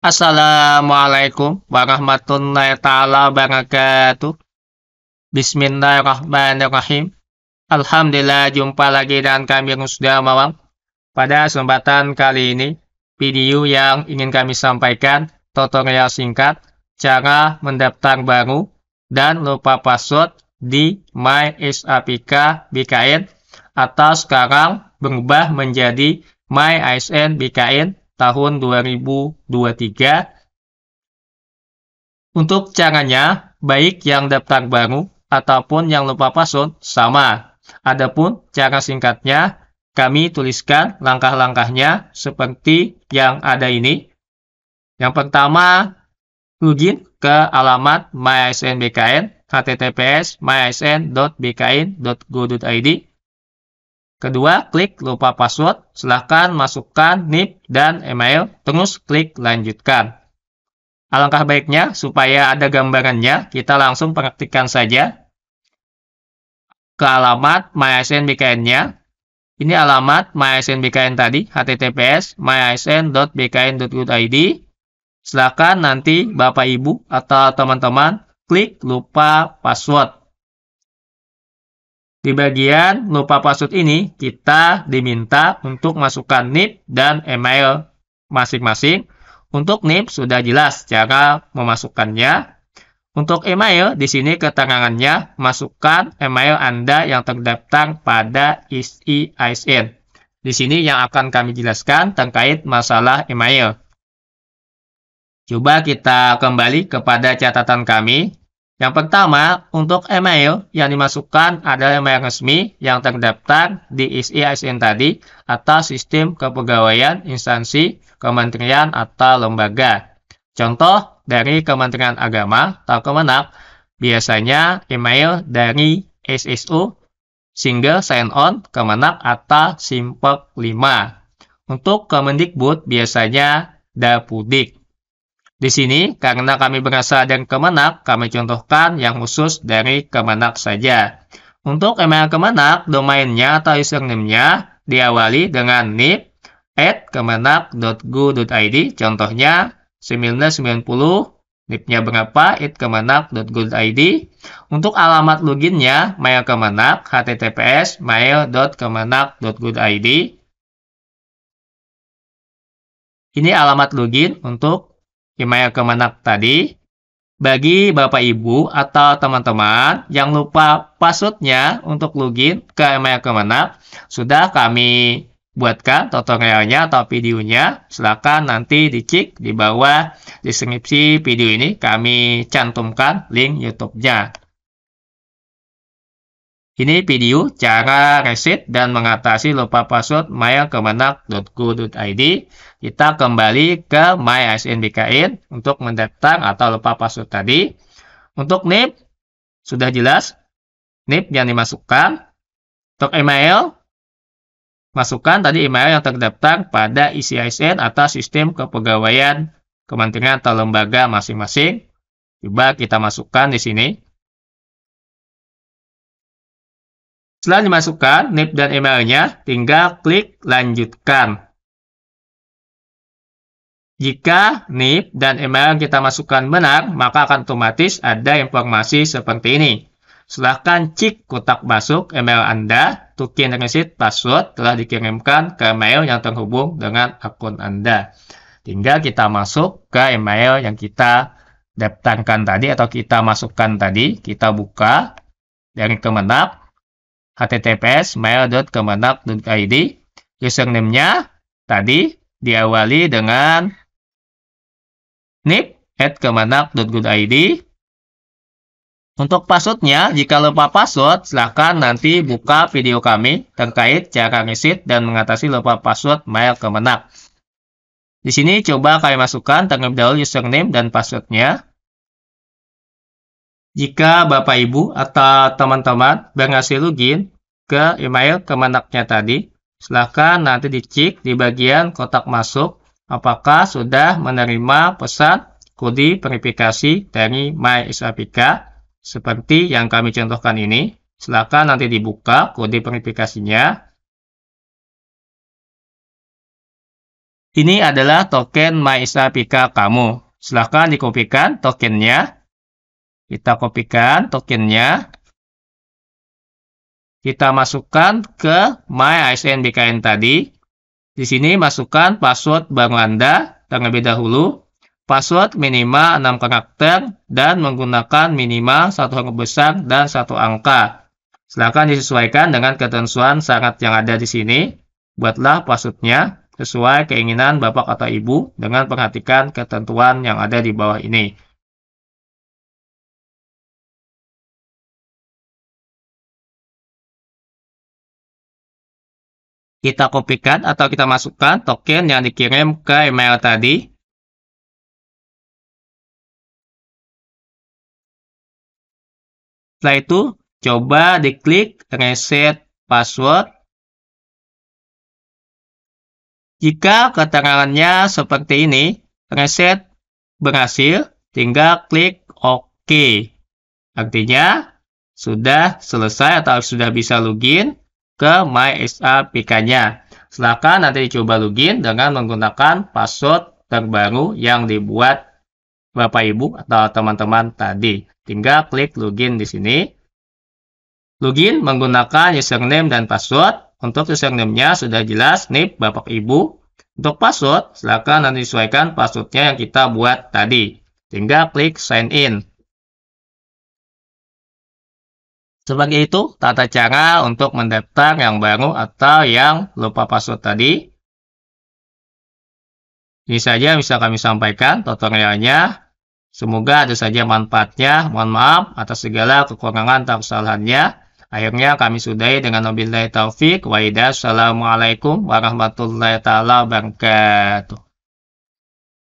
Assalamualaikum warahmatullahi taala wabarakatuh. Bismillahirrahmanirrahim. Alhamdulillah jumpa lagi dengan kami yang sudah Mawang. Pada kesempatan kali ini, video yang ingin kami sampaikan tutorial singkat cara mendaftar baru dan lupa password di My SAPK BKN atau sekarang berubah menjadi My ASN BKN tahun 2023. Untuk caranya, baik yang daftar baru ataupun yang lupa password sama. Adapun cara singkatnya, kami tuliskan langkah-langkahnya seperti yang ada ini. Yang pertama, login ke alamat mysnbkn https mysn.bkn.go.id Kedua, klik lupa password. Silahkan masukkan NIP dan email, terus klik lanjutkan. Alangkah baiknya, supaya ada gambarannya, kita langsung praktikkan saja ke alamat mysnbkn nya Ini alamat mysnbkn tadi, https mysn.bkn.id. Silahkan nanti Bapak Ibu atau teman-teman klik lupa password. Di bagian lupa password ini, kita diminta untuk masukkan NIP dan email masing-masing. Untuk NIP sudah jelas cara memasukkannya. Untuk email, di sini ketangannya masukkan email Anda yang terdaftar pada ISI ISN. Di sini yang akan kami jelaskan terkait masalah email. Coba kita kembali kepada catatan kami. Yang pertama, untuk email yang dimasukkan adalah email resmi yang terdaftar di ISIN tadi atau sistem kepegawaian instansi, kementerian, atau lembaga. Contoh dari Kementerian Agama atau Kemenak, biasanya email dari SSU single sign-on Kemenak atau Simpek 5. Untuk Kemendikbud biasanya Dapudik. Di sini, karena kami berasal dari Kemenak, kami contohkan yang khusus dari Kemenak saja. Untuk email Kemenak, domainnya atau username-nya diawali dengan nip at kemenak.go.id. Contohnya, 990, nipnya berapa, at kemenak.go.id. Untuk alamat login-nya, mail kemenak, https mail.kemenak.go.id. Ini alamat login untuk email ke mana tadi. Bagi Bapak Ibu atau teman-teman, yang lupa passwordnya untuk login ke email Kemenak. Sudah kami buatkan tutorialnya atau videonya. Silakan nanti dicek di bawah deskripsi video ini. Kami cantumkan link YouTube-nya. Ini video cara reset dan mengatasi lupa password mailkemenak.go.id. Kita kembali ke MySNBKN untuk mendaftar atau lupa password tadi. Untuk NIP, sudah jelas NIP yang dimasukkan. Untuk email, masukkan tadi email yang terdaftar pada ICISN atau sistem kepegawaian kementerian atau lembaga masing-masing. Coba kita masukkan di sini. Setelah dimasukkan NIP dan emailnya, tinggal klik lanjutkan. Jika NIP dan email kita masukkan benar, maka akan otomatis ada informasi seperti ini. Silahkan cek kotak masuk email Anda, tukin receipt password telah dikirimkan ke email yang terhubung dengan akun Anda. Tinggal kita masuk ke email yang kita daftarkan tadi atau kita masukkan tadi, kita buka dari kemenang https mail.kemenak.id username-nya tadi diawali dengan nip at untuk passwordnya, jika lupa password, silahkan nanti buka video kami terkait cara ngisit dan mengatasi lupa password mail kemenak. Di sini coba kalian masukkan terlebih dahulu username dan passwordnya. Jika Bapak Ibu atau teman-teman berhasil login, ke email kemenaknya tadi, silahkan nanti dicek di bagian kotak masuk apakah sudah menerima pesan kode verifikasi dari MySAPK seperti yang kami contohkan ini. Silahkan nanti dibuka kode verifikasinya. Ini adalah token MySAPK kamu. Silahkan dikopikan tokennya. Kita kopikan tokennya. Kita masukkan ke My ASN BKN tadi. Di sini masukkan password bank Anda terlebih dahulu. Password minimal 6 karakter dan menggunakan minimal satu huruf besar dan satu angka. Silakan disesuaikan dengan ketentuan syarat yang ada di sini. Buatlah passwordnya sesuai keinginan Bapak atau Ibu dengan perhatikan ketentuan yang ada di bawah ini. Kita kopikan atau kita masukkan token yang dikirim ke email tadi. Setelah itu, coba diklik reset password. Jika keterangannya seperti ini, reset berhasil, tinggal klik OK. Artinya, sudah selesai atau sudah bisa login ke My PK-nya. Silahkan nanti dicoba login dengan menggunakan password terbaru yang dibuat Bapak Ibu atau teman-teman tadi. Tinggal klik login di sini. Login menggunakan username dan password. Untuk username-nya sudah jelas NIP Bapak Ibu. Untuk password, silakan nanti sesuaikan passwordnya yang kita buat tadi. Tinggal klik sign in. Sebagai itu, tata cara untuk mendaftar yang baru atau yang lupa password tadi. Ini saja yang bisa kami sampaikan tutorialnya. Semoga ada saja manfaatnya. Mohon maaf atas segala kekurangan atau kesalahannya. Akhirnya kami sudahi dengan mobil taufik Waidah. Assalamualaikum warahmatullahi taala wabarakatuh.